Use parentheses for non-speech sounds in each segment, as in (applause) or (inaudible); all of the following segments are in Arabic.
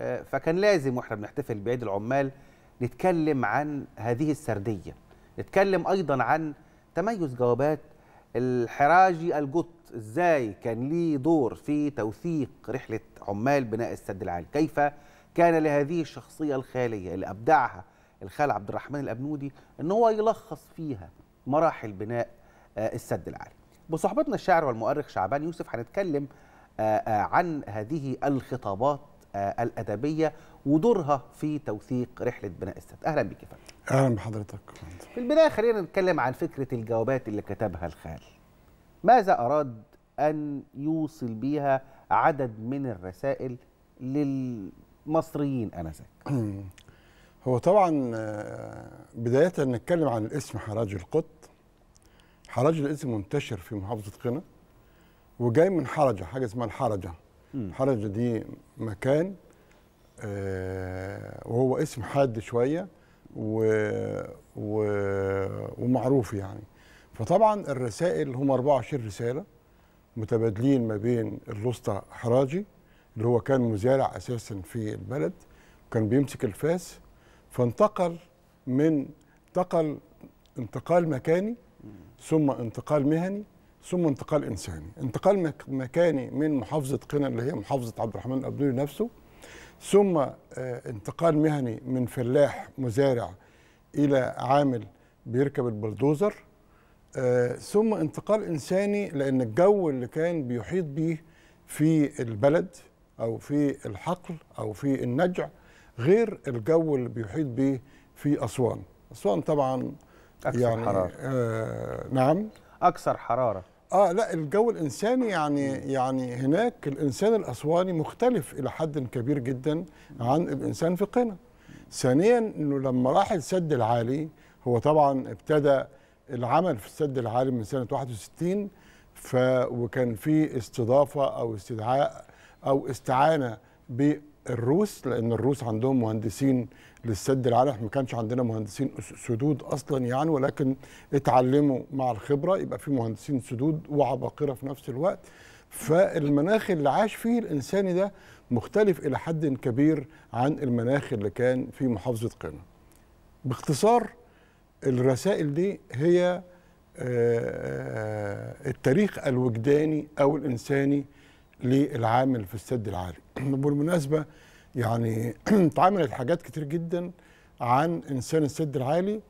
آه، فكان لازم واحنا بنحتفل بعيد العمال نتكلم عن هذه السرديه نتكلم ايضا عن تميز جوابات الحراجي الجط ازاي كان ليه دور في توثيق رحله عمال بناء السد العالي كيف كان لهذه الشخصيه الخياليه اللي ابدعها الخال عبد الرحمن الابنودي ان هو يلخص فيها مراحل بناء آه، السد العالي بصحبتنا الشاعر والمؤرخ شعبان يوسف هنتكلم آه، عن هذه الخطابات آه، الادبيه ودورها في توثيق رحله بناء السد اهلا بك يا فندم اهلا بحضرتك في البدايه خلينا نتكلم عن فكره الجوابات اللي كتبها الخال ماذا اراد ان يوصل بها عدد من الرسائل للمصريين انذاك (clears throat) هو طبعا آه، بدايه نتكلم عن الاسم حراج القط حراج الاسم منتشر في محافظه قنا وجاي من حرجه حاجه اسمها الحرجه حرج دي مكان آه، وهو اسم حاد شويه و... و... ومعروف يعني فطبعا الرسائل هم 24 رساله متبادلين ما بين الوسطى حراجي اللي هو كان مزارع اساسا في البلد وكان بيمسك الفاس فانتقل من انتقل انتقال مكاني ثم انتقال مهني ثم انتقال انساني انتقال مكاني من محافظه قنا اللي هي محافظه عبد الرحمن الابدوري نفسه ثم آه، انتقال مهني من فلاح مزارع الى عامل بيركب البلدوزر آه، ثم انتقال انساني لان الجو اللي كان بيحيط بيه في البلد او في الحقل او في النجع غير الجو اللي بيحيط بيه في اسوان اسوان طبعا أكثر يعني حرارة. آه نعم اكثر حراره اه لا الجو الانساني يعني يعني هناك الانسان الاسواني مختلف الى حد كبير جدا عن الانسان في قنا. ثانيا انه لما راح السد العالي هو طبعا ابتدى العمل في السد العالي من سنه 61 ف وكان في استضافه او استدعاء او استعانه بالروس لان الروس عندهم مهندسين للسد العالي ما كانش عندنا مهندسين سدود اصلا يعني ولكن اتعلموا مع الخبره يبقى في مهندسين سدود وعباقره في نفس الوقت فالمناخ اللي عاش فيه الانسان ده مختلف الى حد كبير عن المناخ اللي كان في محافظه قنا باختصار الرسائل دي هي آه، آه، التاريخ الوجداني او الانساني للعامل في السد العالي وبالمناسبه (clears throat) يعني (clears throat) اتعملت حاجات كتير جدا عن انسان السد العالي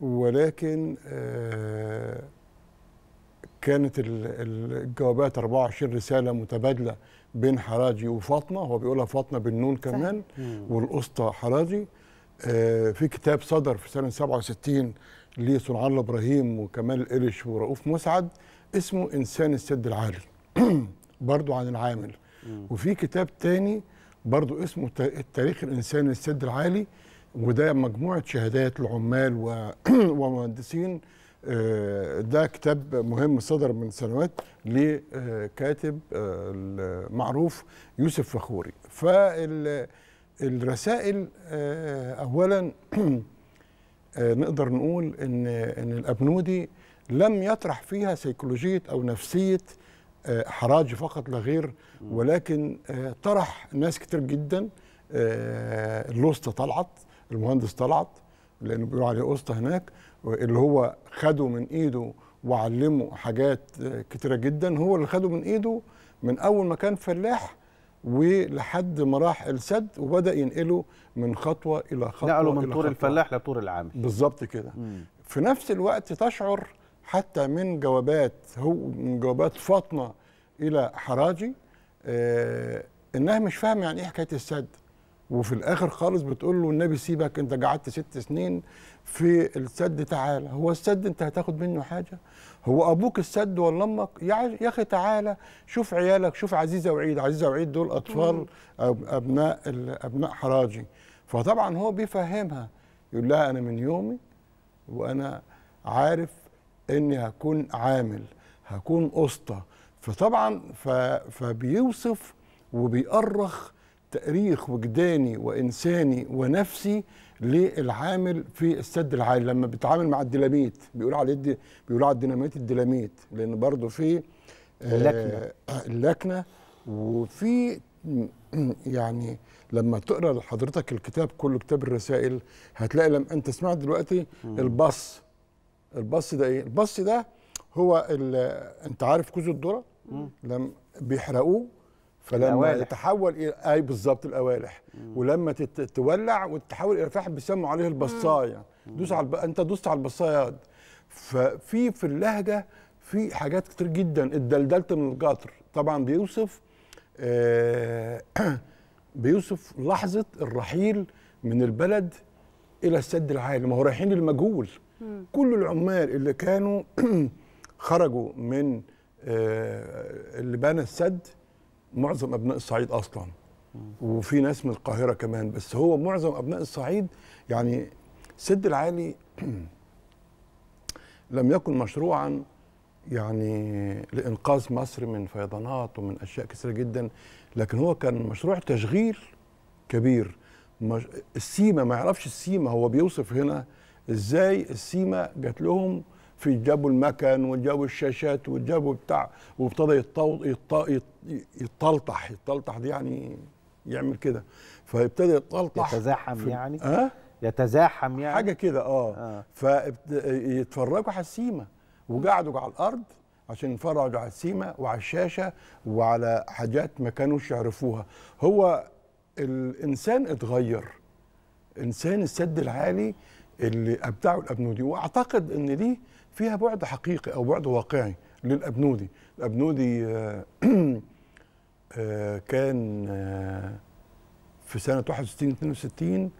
ولكن آه، كانت الجوابات 24 رساله متبادله بين حراجي وفاطمه هو بيقولها فاطمه بالنون كمان والاسطى حراجي آه، في كتاب صدر في سنه 67 لصنع الله ابراهيم وكمال قرش ورؤوف مسعد اسمه انسان السد العالي (clears throat) برضو عن العامل وفي كتاب تاني برضو اسمه التاريخ الإنساني السد العالي وده مجموعة شهادات لعمال (clears throat) ومهندسين آه، ده كتاب مهم صدر من سنوات لكاتب آه، المعروف يوسف فخوري فالرسائل آه، أولا (clears throat) نقدر نقول إن, إن الأبنودي لم يطرح فيها سيكولوجية أو نفسية آه، حراج فقط لا غير ولكن آه، طرح ناس كتير جدا اللوسته آه، طلعت المهندس طلعت لانه بيقولوا عليه اسطى هناك اللي هو خده من ايده وعلمه حاجات كتيره جدا هو اللي خده من ايده من اول ما كان فلاح ولحد ما راح السد وبدا ينقله من خطوه الى خطوه نقله من طور الفلاح لطور العامل بالظبط كده في نفس الوقت تشعر حتى من جوابات هو من جوابات فاطمه الى حراجي آه، انها مش فاهمه يعني ايه حكايه السد وفي الاخر خالص بتقول له النبي سيبك انت قعدت ست سنين في السد تعالى هو السد انت هتاخد منه حاجه هو ابوك السد ولا امك يا اخي تعالى شوف عيالك شوف عزيزه وعيد عزيزه وعيد دول اطفال ابناء ابناء حراجي فطبعا هو بيفهمها يقول لها انا من يومي وانا عارف اني هكون عامل هكون اسطى فطبعا فبيوصف وبيأرخ تأريخ وجداني وإنساني ونفسي للعامل في السد العالي لما بيتعامل مع الديناميت بيقول على الدي بيقول على الديناميت الديناميت لأن برضه في آه، اللكنة اللكنة وفي يعني لما تقرا لحضرتك الكتاب كله كتاب الرسائل هتلاقي لما انت سمعت دلوقتي البص البص ده ايه البص ده هو انت عارف كوز الذره لما بيحرقوه فلما الأوالح. يتحول الى اي بالظبط القوالح ولما تولع وتتحول الى فحم بيسموا عليه البصايه دوس على الب... انت دوست على البصايات ففي في اللهجه في حاجات كتير جدا اتدلدلت من القطر طبعا بيوصف آه (clears throat) بيوصف لحظه الرحيل من البلد الى السد العالي ما هو رايحين للمجهول كل العمال اللي كانوا (clears throat) خرجوا من آه، اللي بنى السد معظم ابناء الصعيد اصلا وفي ناس من القاهره كمان بس هو معظم ابناء الصعيد يعني سد العالي (clears throat) لم يكن مشروعا يعني لانقاذ مصر من فيضانات ومن اشياء كثيره جدا لكن هو كان مشروع تشغيل كبير السيما ما يعرفش السيما هو بيوصف هنا ازاي السيما جات لهم في جابوا المكن وجابوا الشاشات وجابوا بتاع وابتدى يتلطح يتلطح دي يعني يعمل كده فابتدى يتلطح يتزاحم يعني أه؟ يتزاحم يعني حاجه كده اه, آه. فيتفرجوا على السيما وقعدوا على الارض عشان يتفرجوا على السيما وعلى الشاشه وعلى حاجات ما كانوش يعرفوها هو الانسان اتغير انسان السد العالي اللي ابدعه الابنودي واعتقد ان دي فيها بعد حقيقي او بعد واقعي للابنودي الابنودي آه، (clears throat) آه، كان آه، في سنه 61 62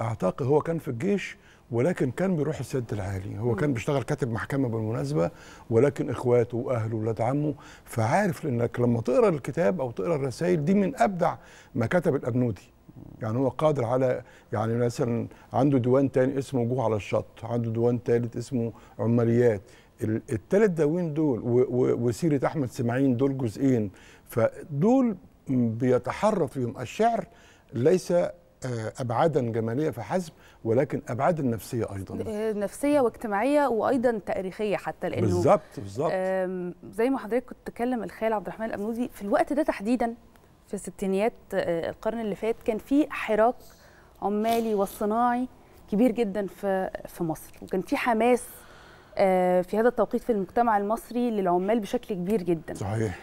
اعتقد هو كان في الجيش ولكن كان بيروح السد العالي هو كان بيشتغل كاتب محكمه بالمناسبه ولكن اخواته واهله ولاد عمه فعارف انك لما تقرا الكتاب او تقرا الرسائل دي من ابدع ما كتب الابنودي يعني هو قادر على يعني مثلا عنده ديوان تاني اسمه وجوه على الشط عنده ديوان تالت اسمه عماليات الثلاث دواوين دول وسيره احمد سماعين دول جزئين فدول بيتحرى فيهم الشعر ليس آه، ابعادا جماليه فحسب ولكن ابعادا نفسيه ايضا نفسيه واجتماعيه وايضا تاريخيه حتى لانه بالظبط بالظبط زي ما حضرتك كنت تتكلم الخال عبد الرحمن الامنودي في الوقت ده تحديدا في ستينيات آه، القرن اللي فات كان في حراك عمالي وصناعي كبير جدا في في مصر وكان في حماس آه، في هذا التوقيت في المجتمع المصري للعمال بشكل كبير جدا صحيح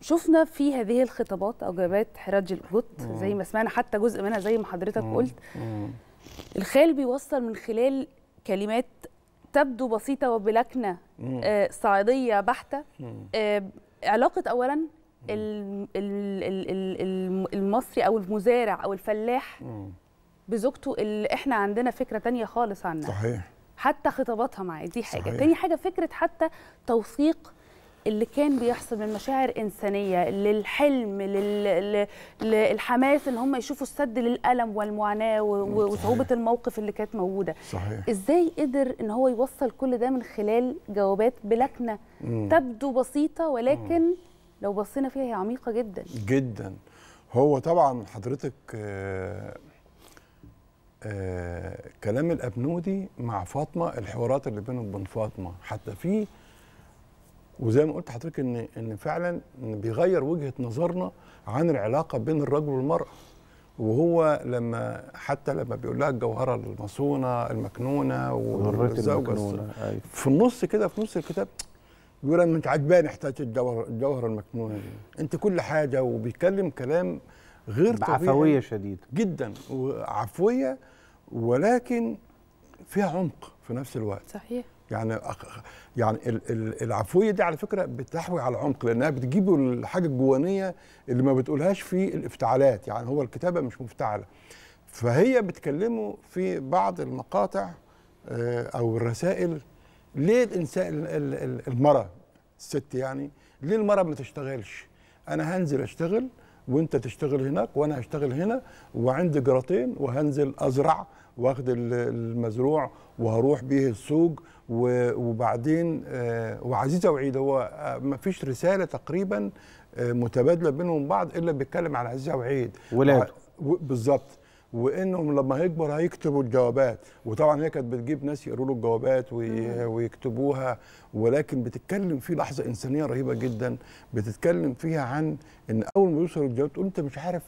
شفنا في هذه الخطابات او جوابات حراج القط زي ما سمعنا حتى جزء منها زي ما حضرتك قلت الخال بيوصل من خلال كلمات تبدو بسيطه وبلكنه آه، صعيديه بحته علاقه اولا المصري او المزارع او الفلاح بزوجته اللي احنا عندنا فكره تانية خالص عنها صحيح حتى خطاباتها معاه دي حاجه صحيح. تاني حاجه فكره حتى توثيق اللي كان بيحصل من مشاعر انسانيه للحلم لل... للحماس ان هم يشوفوا السد للالم والمعاناه و... وصعوبه الموقف اللي كانت موجوده صحيح. ازاي قدر ان هو يوصل كل ده من خلال جوابات بلكنه تبدو بسيطه ولكن مم. لو بصينا فيها هي عميقه جدا جدا هو طبعا حضرتك آه آه كلام الابنودي مع فاطمه الحوارات اللي بينه وبين فاطمه حتى في وزي ما قلت حضرتك ان ان فعلا بيغير وجهه نظرنا عن العلاقه بين الرجل والمراه وهو لما حتى لما بيقول لها الجوهره المصونه المكنونه والزوجه أيوة. في النص كده في نص الكتاب بيقول انا مش عجباني حكايه الجوهر الجوهر المكنونه دي انت كل حاجه وبيتكلم كلام غير طبيعي بعفويه شديده جدا وعفويه ولكن فيها عمق في نفس الوقت صحيح يعني يعني العفويه دي على فكره بتحوي على العمق لانها بتجيب الحاجه الجوانيه اللي ما بتقولهاش في الافتعالات يعني هو الكتابه مش مفتعله فهي بتكلمه في بعض المقاطع آه، او الرسائل ليه الانسان المراه الست يعني ليه المراه ما تشتغلش انا هنزل اشتغل وانت تشتغل هناك وانا هشتغل هنا وعندي جراتين وهنزل ازرع واخد المزروع وهروح بيه السوق وبعدين آه، وعزيزه وعيد هو آه، ما فيش رساله تقريبا آه، متبادله بينهم بعض الا بيتكلم على عزيزه وعيد ولاده بالظبط وانهم لما هيكبر هيكتبوا الجوابات وطبعا هي كانت بتجيب ناس يقروا له الجوابات ويكتبوها ولكن بتتكلم في لحظه انسانيه رهيبه جدا بتتكلم فيها عن ان اول ما يوصل الجواب تقول انت مش عارف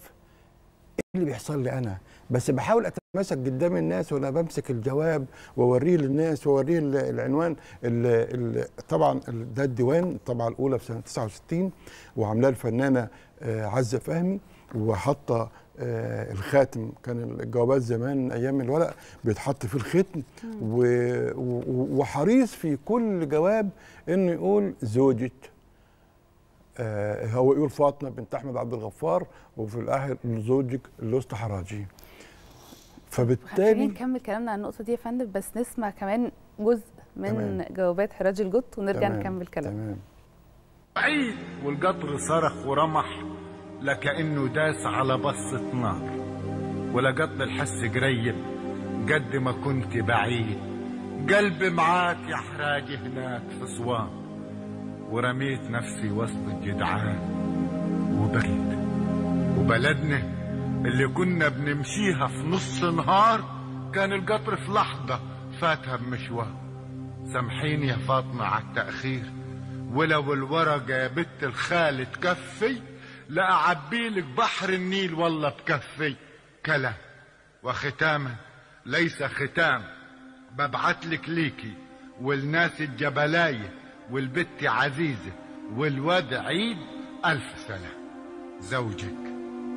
ايه اللي بيحصل لي انا بس بحاول اتمسك قدام الناس وانا بمسك الجواب واوريه للناس واوريه العنوان اللي طبعا ده الديوان الطبعه الاولى في سنه 69 وعاملاه الفنانه آه، عزه فهمي وحاطه آه الخاتم كان الجوابات زمان ايام الورق بيتحط في الختم وحريص في كل جواب انه يقول زوجة آه هو يقول فاطمه بنت احمد عبد الغفار وفي الاخر زوجك اللوست حراجي فبالتالي نكمل كلامنا عن النقطه دي يا فندم بس نسمع كمان جزء من تمام. جوابات حراج الجط ونرجع تمام. نكمل كلام تمام. والقطر صرخ ورمح لكأنه داس على بصة نار ولا قد الحس قريب قد ما كنت بعيد قلبي معاك يا حراجي هناك في صوان ورميت نفسي وسط الجدعان وبرد وبلدنا اللي كنا بنمشيها في نص نهار كان القطر في لحظة فاتها بمشوار سامحيني يا فاطمة على التأخير ولو الورقة يا بت الخال تكفي لأعبيلك بحر النيل والله بكفي كلا وختاما ليس ختام ببعتلك ليكي والناس الجبلاية والبت عزيزة والواد عيد ألف سنة زوجك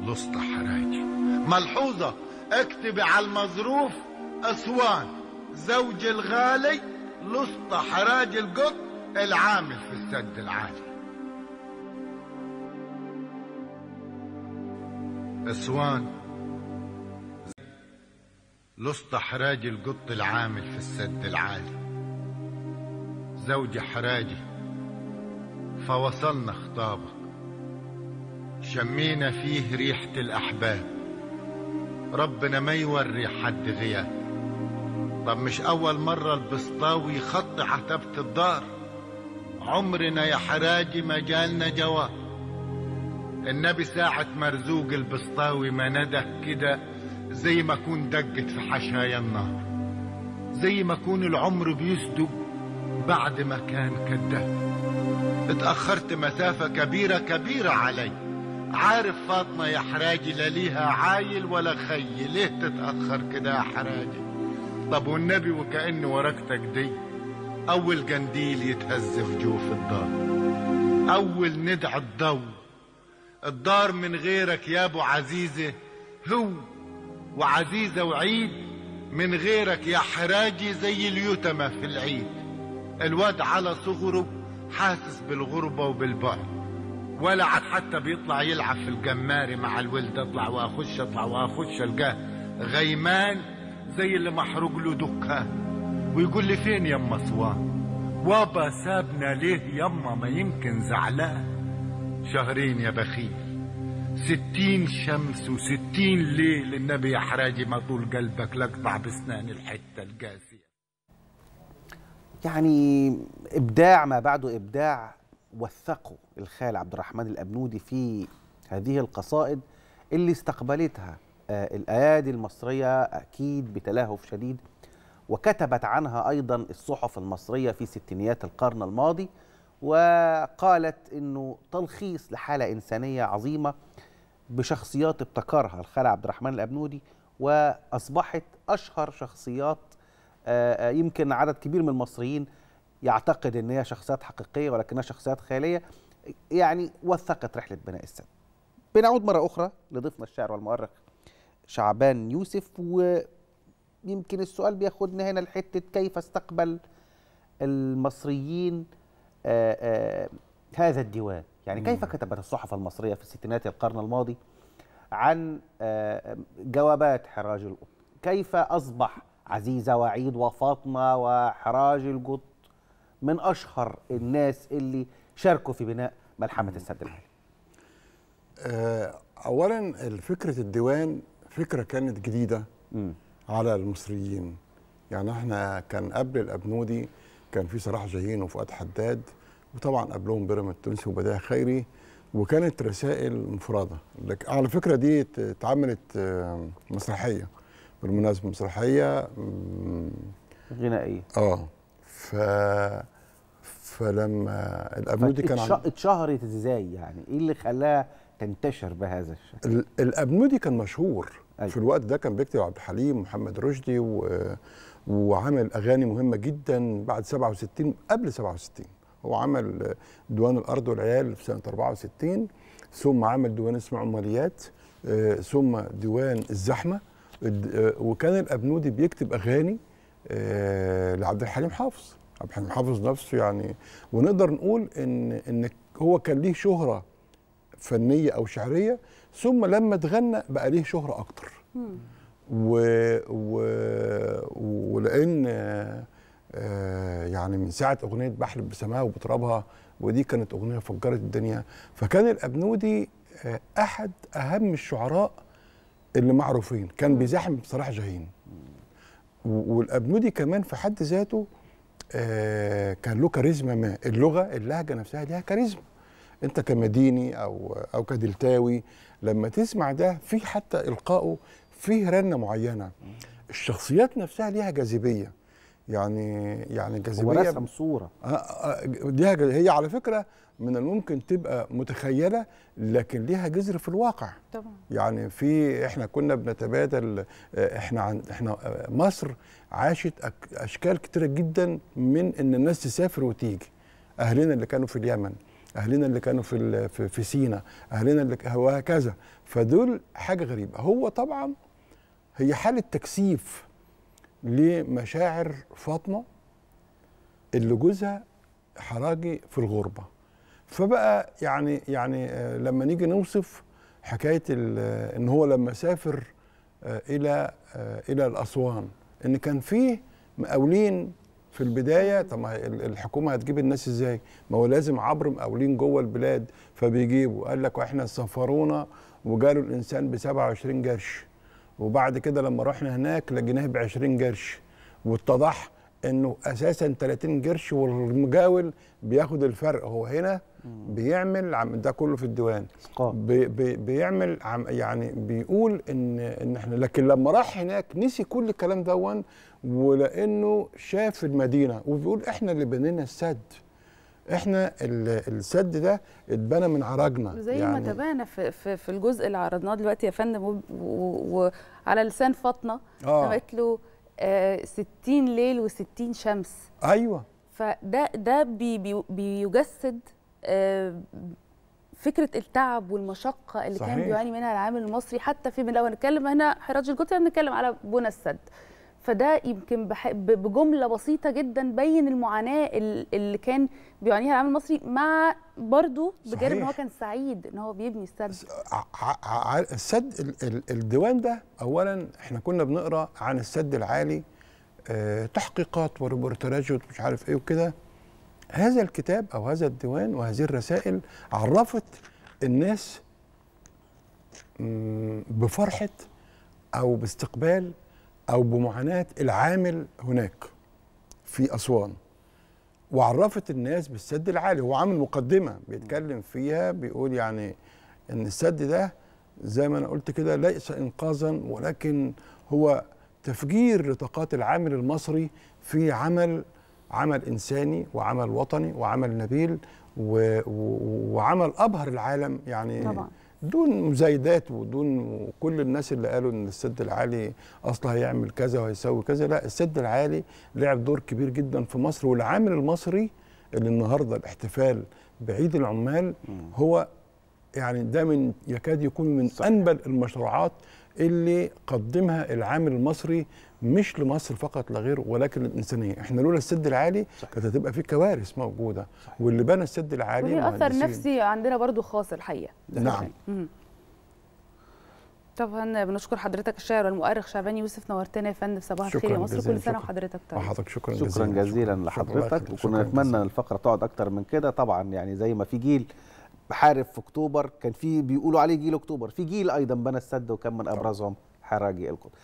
لسطى حراجي ملحوظة اكتبي على المظروف أسوان زوج الغالي لسطى حراجي القط العامل في السد العالي اسوان لسطى حراجي القط العامل في السد العالي زوجي حراجي فوصلنا خطابك شمينا فيه ريحة الأحباب ربنا ما يوري حد غياب طب مش أول مرة البسطاوي يخطي عتبة الدار عمرنا يا حراجي ما جالنا جواب النبي ساعة مرزوق البسطاوي ما نده كده زي ما اكون دقت في حشايا النار زي ما اكون العمر بيسدو بعد ما كان كده اتأخرت مسافة كبيرة كبيرة علي عارف فاطمة يا حراجي لا ليها عايل ولا خي ليه تتأخر كده يا حراجي طب والنبي وكأن ورقتك دي أول جنديل يتهز في جوف الدار أول ندع الضوء الدار من غيرك يا ابو عزيزة هو وعزيزة وعيد من غيرك يا حراجي زي اليتمة في العيد الواد على صغره حاسس بالغربة وبالبعد ولا عاد حتى بيطلع يلعب في الجماري مع الولد اطلع واخش اطلع واخش القاه غيمان زي اللي محروق له دكان ويقول لي فين يما سوان وابا سابنا ليه يما ما يمكن زعلان شهرين يا بخيل ستين شمس وستين ليل النبي يا حراجي ما طول قلبك لقطع بسنان الحتة القاسية يعني إبداع ما بعده إبداع وثقوا الخال عبد الرحمن الأبنودي في هذه القصائد اللي استقبلتها آه، الأيادي المصرية أكيد بتلهف شديد وكتبت عنها أيضا الصحف المصرية في ستينيات القرن الماضي وقالت انه تلخيص لحاله انسانيه عظيمه بشخصيات ابتكرها الخال عبد الرحمن الابنودي واصبحت اشهر شخصيات آه، آه، يمكن عدد كبير من المصريين يعتقد ان هي شخصيات حقيقيه ولكنها شخصيات خياليه يعني وثقت رحله بناء السد. بنعود مره اخرى لضيفنا الشاعر والمؤرخ شعبان يوسف ويمكن السؤال بياخدنا هنا لحته كيف استقبل المصريين آه، آه، هذا الديوان يعني كيف كتبت الصحف المصرية في ستينات القرن الماضي عن آه، جوابات حراج القط كيف أصبح عزيزة وعيد وفاطمة وحراج القط من أشهر الناس اللي شاركوا في بناء ملحمة السد العالي أولا فكرة الديوان فكرة كانت جديدة م. على المصريين يعني احنا كان قبل الأبنودي كان في صلاح جاهين وفؤاد حداد وطبعا قبلهم بيرم التونسي وبداية خيري وكانت رسائل مفرده على فكره دي اتعملت آه، مسرحيه بالمناسبه مسرحيه غنائيه اه ف فلما الابنودي كان عن... اتشهرت ازاي يعني ايه اللي خلاها تنتشر بهذا الشكل الابنودي كان مشهور أيوة. في الوقت ده كان بيكتب عبد الحليم محمد رشدي و... وعمل اغاني مهمه جدا بعد 67 قبل 67 هو عمل ديوان الارض والعيال في سنه 64 ثم عمل ديوان اسمه عماليات آه، ثم ديوان الزحمه آه، وكان الابنودي بيكتب اغاني آه، لعبد الحليم حافظ عبد الحليم حافظ نفسه يعني ونقدر نقول ان ان هو كان ليه شهره فنيه او شعريه ثم لما اتغنى بقى ليه شهره اكتر و... و... ولان آه، يعني من ساعه اغنيه بحلب بسماها وبترابها ودي كانت اغنيه فجرت الدنيا فكان الابنودي آه، احد اهم الشعراء اللي معروفين كان بيزاحم بصراحه جاهين والابنودي كمان في حد ذاته آه، كان له كاريزما ما اللغه اللهجه نفسها ليها كاريزما انت كمديني او او كدلتاوي لما تسمع ده في حتى القائه فيه رنه معينه الشخصيات نفسها ليها جاذبيه يعني يعني جاذبيه ورسم صوره آه، آه، ليها هي على فكره من الممكن تبقى متخيله لكن ليها جذر في الواقع طبعا يعني في احنا كنا بنتبادل آه، احنا عن احنا مصر عاشت اشكال كتيره جدا من ان الناس تسافر وتيجي اهلنا اللي كانوا في اليمن اهلنا اللي كانوا في في سينا اهلنا اللي وهكذا فدول حاجه غريبه هو طبعا هي حالة تكثيف لمشاعر فاطمة اللي جوزها حراجي في الغربة فبقى يعني يعني آه، لما نيجي نوصف حكاية آه، ان هو لما سافر آه، الى الى الاسوان ان كان فيه مقاولين في البدايه طب الحكومه هتجيب الناس ازاي؟ ما هو لازم عبر مقاولين جوه البلاد فبيجيبوا قال لك واحنا سفرونا وجالوا الانسان ب 27 جرش وبعد كده لما رحنا هناك لقيناه ب 20 قرش واتضح انه اساسا 30 قرش والمجاول بياخد الفرق هو هنا بيعمل عم ده كله في الديوان بي بي بيعمل عم يعني بيقول ان ان احنا لكن لما راح هناك نسي كل الكلام دون ولانه شاف المدينه وبيقول احنا اللي بنينا السد احنا السد ده اتبنى من عراجنا زي يعني ما تبانى في, في, في الجزء اللي عرضناه دلوقتي يا فندم وعلى لسان فاطمه آه. قالت له 60 آه ليل و60 شمس ايوه فده ده بي بي بيجسد آه فكره التعب والمشقه اللي صحيح. كان بيعاني منها العامل المصري حتى في لو هنتكلم هنا حراج الجوتي هنتكلم على بنى السد فده يمكن بحب بجمله بسيطه جدا بين المعاناه اللي كان بيعانيها العالم المصري مع برضه بجانب ان هو كان سعيد ان هو بيبني السد السد الديوان ده اولا احنا كنا بنقرا عن السد العالي آه، تحقيقات وريبورتاجات ومش عارف ايه وكده هذا الكتاب او هذا الديوان وهذه الرسائل عرفت الناس بفرحه او باستقبال او بمعاناه العامل هناك في اسوان وعرفت الناس بالسد العالي هو عامل مقدمه بيتكلم فيها بيقول يعني ان السد ده زي ما انا قلت كده ليس انقاذا ولكن هو تفجير لطاقات العامل المصري في عمل عمل انساني وعمل وطني وعمل نبيل وعمل ابهر العالم يعني طبعا. دون مزايدات ودون كل الناس اللي قالوا ان السد العالي اصلا هيعمل كذا وهيسوي كذا لا السد العالي لعب دور كبير جدا في مصر والعامل المصري اللي النهارده الاحتفال بعيد العمال هو يعني ده من يكاد يكون من انبل المشروعات اللي قدمها العامل المصري مش لمصر فقط لا غير ولكن للانسانيه، احنا لولا السد العالي كانت هتبقى في كوارث موجوده صحيح. واللي بنى السد العالي وليه اثر نفسي عندنا برضو خاص الحقيقه. نعم. يعني. طبعا بنشكر حضرتك الشاعر والمؤرخ شعبان يوسف نورتنا يا فندم صباح الخير يا مصر كل سنه وحضرتك طيب وحضرتك شكرا, شكرا جزيلا, جزيلا لحضرتك وكنا نتمنى الفقره تقعد اكتر من كده طبعا يعني زي ما في جيل حارب في اكتوبر كان في بيقولوا عليه جيل اكتوبر في جيل ايضا بنى السد وكان من ابرزهم حراجي القدس